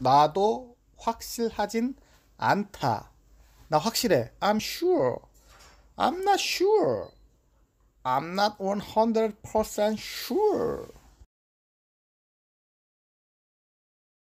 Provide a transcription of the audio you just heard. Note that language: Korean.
나도 확실하진 않다. 나 확실해. I'm sure. I'm not sure. I'm not 100% sure.